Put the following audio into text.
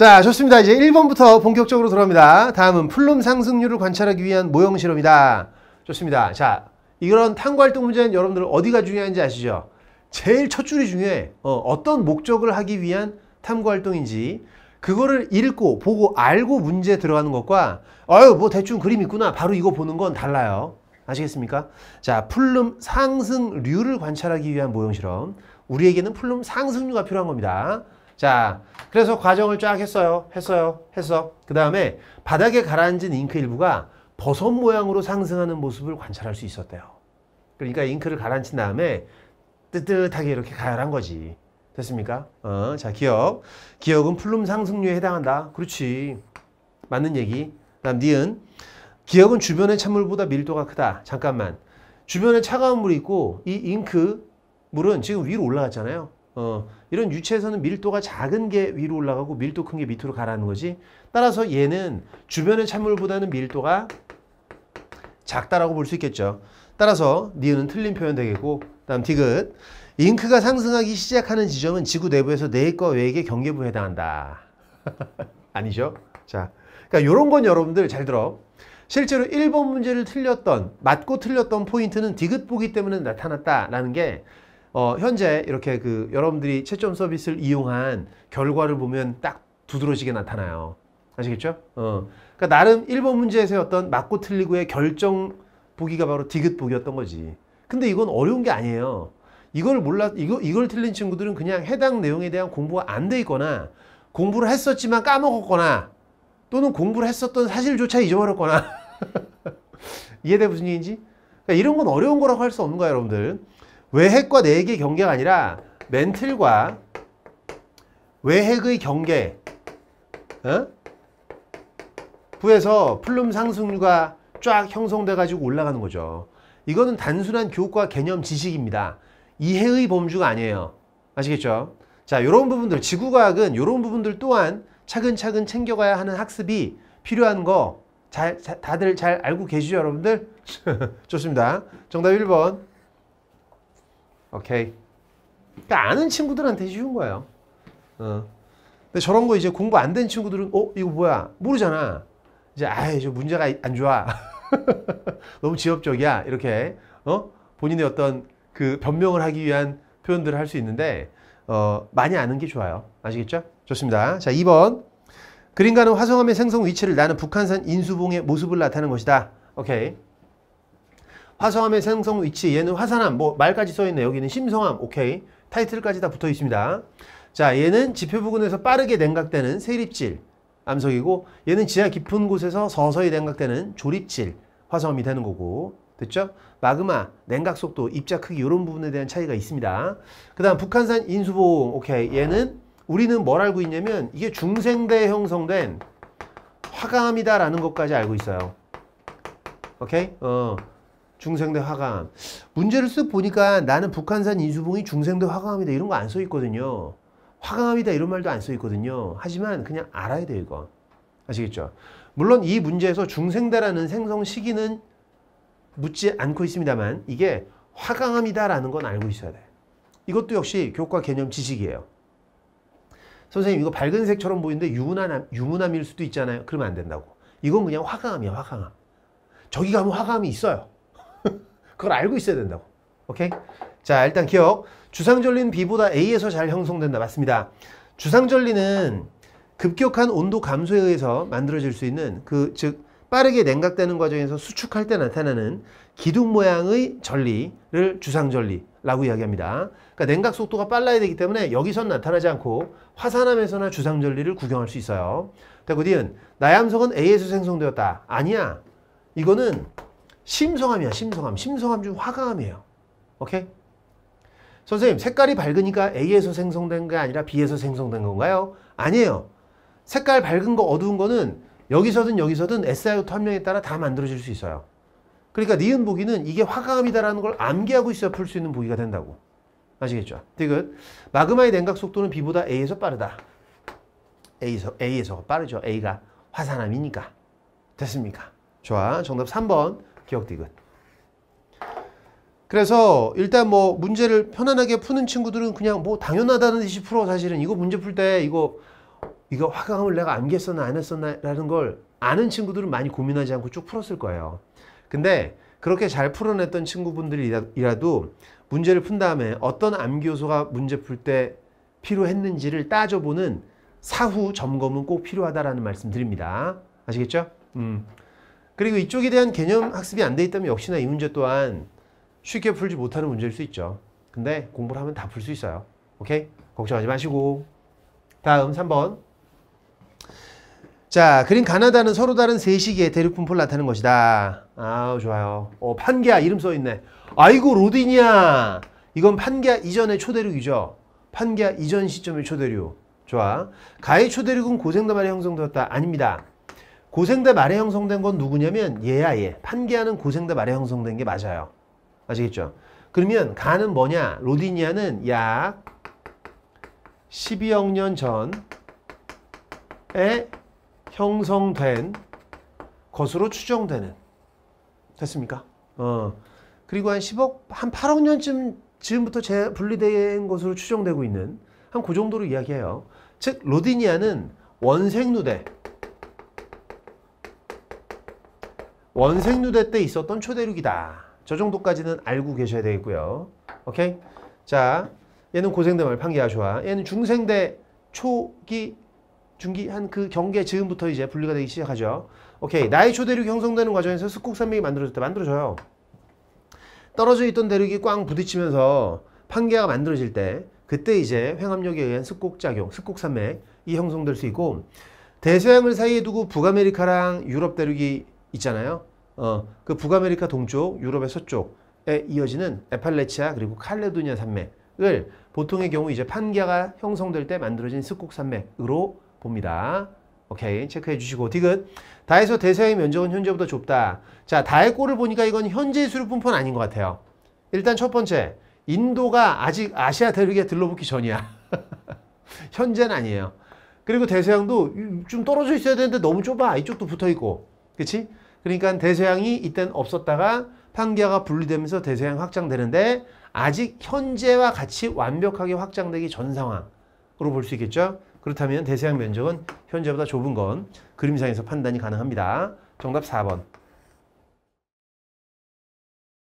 자, 좋습니다. 이제 1번부터 본격적으로 들어갑니다. 다음은 플룸 상승률을 관찰하기 위한 모형 실험이다. 좋습니다. 자, 이런 탐구활동 문제는 여러분들 어디가 중요한지 아시죠? 제일 첫 줄이 중요해. 어, 떤 목적을 하기 위한 탐구활동인지 그거를 읽고 보고 알고 문제 들어가는 것과 어유뭐 대충 그림 있구나 바로 이거 보는 건 달라요. 아시겠습니까? 자, 풀룸 상승률을 관찰하기 위한 모형 실험. 우리에게는 풀룸 상승률가 필요한 겁니다. 자, 그래서 과정을 쫙 했어요. 했어요. 했어. 그 다음에 바닥에 가라앉은 잉크 일부가 버섯 모양으로 상승하는 모습을 관찰할 수 있었대요. 그러니까 잉크를 가라앉힌 다음에 뜨뜻하게 이렇게 가열한 거지. 됐습니까? 어, 자, 기억. 기억은 플룸 상승률에 해당한다. 그렇지. 맞는 얘기. 그 다음 니은. 기억은 주변의 찬물보다 밀도가 크다. 잠깐만. 주변에 차가운 물이 있고 이 잉크 물은 지금 위로 올라갔잖아요. 어, 이런 유체에서는 밀도가 작은 게 위로 올라가고 밀도 큰 게 밑으로 가라는 거지. 따라서 얘는 주변의 찬물보다는 밀도가 작다라고 볼 수 있겠죠. 따라서 니은은 틀린 표현 되겠고 다음 디귿 잉크가 상승하기 시작하는 지점은 지구 내부에서 내과 외계 경계부에 해당한다. 아니죠? 자, 그러니까 이런 건 여러분들 잘 들어. 실제로 1번 문제를 틀렸던, 맞고 틀렸던 포인트는 디귿 보기 때문에 나타났다라는 게 어, 현재 이렇게 그 여러분들이 채점 서비스를 이용한 결과를 보면 딱 두드러지게 나타나요. 아시겠죠? 어. 그러니까 나름 1번 문제에서 어떤 맞고 틀리고의 결정 보기가 바로 디귿 보기였던 거지. 근데 이건 어려운 게 아니에요. 이걸 몰라 이거 이걸 틀린 친구들은 그냥 해당 내용에 대한 공부가 안 돼 있거나 공부를 했었지만 까먹었거나 또는 공부를 했었던 사실조차 잊어버렸거나 이해돼 무슨 얘기인지? 그러니까 이런 건 어려운 거라고 할 수 없는 거야 여러분들. 외핵과 내핵의 경계가 아니라 멘틀과 외핵의 경계 어? 부에서 플룸 상승류가 쫙 형성돼 가지고 올라가는 거죠 이거는 단순한 교과 개념 지식입니다 이해의 범주가 아니에요 아시겠죠 자 요런 부분들 지구과학은 요런 부분들 또한 차근차근 챙겨가야 하는 학습이 필요한 거 잘, 다들 잘 알고 계시죠 여러분들 좋습니다 정답 1번 오케이. 그러니까 아는 친구들한테 쉬운 거예요. 어. 근데 저런 거 이제 공부 안 된 친구들은 어 이거 뭐야 모르잖아. 이제 아이 저 문제가 안 좋아. 너무 지엽적이야 이렇게 어 본인의 어떤 그 변명을 하기 위한 표현들을 할 수 있는데 어 많이 아는 게 좋아요. 아시겠죠? 좋습니다. 자 2번 그림과는 화성암의 생성 위치를 나는 북한산 인수봉의 모습을 나타낸 것이다. 오케이. 화성암의 생성 위치 얘는 화산암 뭐 말까지 써있네 여기는 심성암 오케이 타이틀까지 다 붙어 있습니다 자 얘는 지표 부근에서 빠르게 냉각되는 세립질 암석이고 얘는 지하 깊은 곳에서 서서히 냉각되는 조립질 화성암이 되는 거고 됐죠? 마그마, 냉각 속도, 입자 크기 이런 부분에 대한 차이가 있습니다. 그 다음 북한산 인수봉 오케이 얘는 우리는 뭘 알고 있냐면 이게 중생대 형성된 화강암이다라는 것까지 알고 있어요. 오케이? 어. 중생대 화감. 문제를 쓱 보니까 나는 북한산 인수봉이 중생대 화강암이다 이런 거 안 써 있거든요. 화강암이다 이런 말도 안 써 있거든요. 하지만 그냥 알아야 돼요 이거. 아시겠죠? 물론 이 문제에서 중생대라는 생성 시기는 묻지 않고 있습니다만 이게 화강암이다라는 건 알고 있어야 돼. 이것도 역시 교과 개념 지식이에요. 선생님 이거 밝은 색처럼 보이는데 유문함, 유문함일 수도 있잖아요. 그러면 안 된다고. 이건 그냥 화강암이야 화강암. 저기 가면 화강암이 있어요. 그걸 알고 있어야 된다고. 오케이? 자, 일단 기억. 주상절리는 B보다 A에서 잘 형성된다. 맞습니다. 주상절리는 급격한 온도 감소에 의해서 만들어질 수 있는 그, 즉, 빠르게 냉각되는 과정에서 수축할 때 나타나는 기둥 모양의 전리를 주상전리라고 이야기합니다. 그러니까 냉각 속도가 빨라야 되기 때문에 여기선 나타나지 않고 화산암에서나 주상전리를 구경할 수 있어요. 대구디은 그 나암석은 A에서 생성되었다. 아니야. 이거는 심성함이야심성함심성함중화강함이에요 오케이? 선생님, 색깔이 밝으니까 A에서 생성된 게 아니라 B에서 생성된 건가요? 아니에요. 색깔 밝은 거 어두운 거는 여기서든 여기서든 SiO2 함량에 따라 다 만들어질 수 있어요. 그러니까 니은 보기는 이게 화강암이다라는 걸 암기하고 있어야 풀 수 있는 보기가 된다고. 아시겠죠? 디귿. 마그마의 냉각 속도는 B보다 A에서 빠르다. A에서, a 에서 빠르죠. A가 화산암이니까. 됐습니까? 좋아. 정답 3번. 기억디귿. 그래서 일단 뭐 문제를 편안하게 푸는 친구들은 그냥 뭐 당연하다는 듯이 풀어 사실은 이거 문제 풀 때 이거 이거 화강을 내가 암기했었나 안 했었나라는 걸 아는 친구들은 많이 고민하지 않고 쭉 풀었을 거예요. 근데 그렇게 잘 풀어냈던 친구분들이라도 문제를 푼 다음에 어떤 암기 요소가 문제 풀 때 필요했는지를 따져보는 사후 점검은 꼭 필요하다라는 말씀 드립니다. 아시겠죠? 음. 그리고 이쪽에 대한 개념 학습이 안 돼 있다면 역시나 이 문제 또한 쉽게 풀지 못하는 문제일 수 있죠. 근데 공부를 하면 다 풀 수 있어요. 오케이? 걱정하지 마시고. 다음 3번. 자, 그린 가나다는 서로 다른 세 시기에 대륙분포를 나타낸 것이다. 아우, 좋아요. 어, 판게아 이름 써있네. 아이고, 로디니아. 이건 판게아 이전의 초대륙이죠. 판게아 이전 시점의 초대륙. 좋아. 가해 초대륙은 고생다말이 형성되었다. 아닙니다. 고생대 말에 형성된 건 누구냐면 얘야 얘. 판계하는 고생대 말에 형성된 게 맞아요. 아시겠죠? 그러면 가는 뭐냐? 로디니아는 약 12억 년 전에 형성된 것으로 추정되는 됐습니까? 어. 그리고 한 10억, 한 8억 년쯤 지금부터 분리된 것으로 추정되고 있는 한 그 정도로 이야기해요. 즉 로디니아는 원색누대 원생누대때 있었던 초대륙이다. 저 정도까지는 알고 계셔야 되겠고요. 오케이? 자, 얘는 고생대 말판기하쇼아 얘는 중생대 초기 중기 한 그 경계 지금부터 이제 분리가 되기 시작하죠. 오케이. 나의 초대륙이 형성되는 과정에서 스콕산맥이 만들어질 때 만들어져요. 떨어져 있던 대륙이 꽝 부딪히면서 판기하가 만들어질 때 그때 이제 횡압력에 의한 스곡작용스곡산맥이 형성될 수 있고 대서양을 사이에 두고 북아메리카랑 유럽 대륙이 있잖아요. 어, 그 북아메리카 동쪽, 유럽의 서쪽에 이어지는 에팔레치아 그리고 칼레도니아 산맥을 보통의 경우 이제 판계가 형성될 때 만들어진 습곡 산맥으로 봅니다. 오케이 체크해 주시고 디귿 다에서 대서의 양 면적은 현재보다 좁다 자 다의 꼴을 보니까 이건 현재의 수류뿐만 아닌 것 같아요 일단 첫 번째 인도가 아직 아시아 대륙에 들러붙기 전이야 현재는 아니에요 그리고 대서양도 좀 떨어져 있어야 되는데 너무 좁아 이쪽도 붙어 있고 그치 그러니까 대서양이 이땐 없었다가 판교가 분리되면서 대서양 확장되는데 아직 현재와 같이 완벽하게 확장되기 전 상황으로 볼 수 있겠죠. 그렇다면 대서양 면적은 현재보다 좁은 건 그림상에서 판단이 가능합니다. 정답 4번.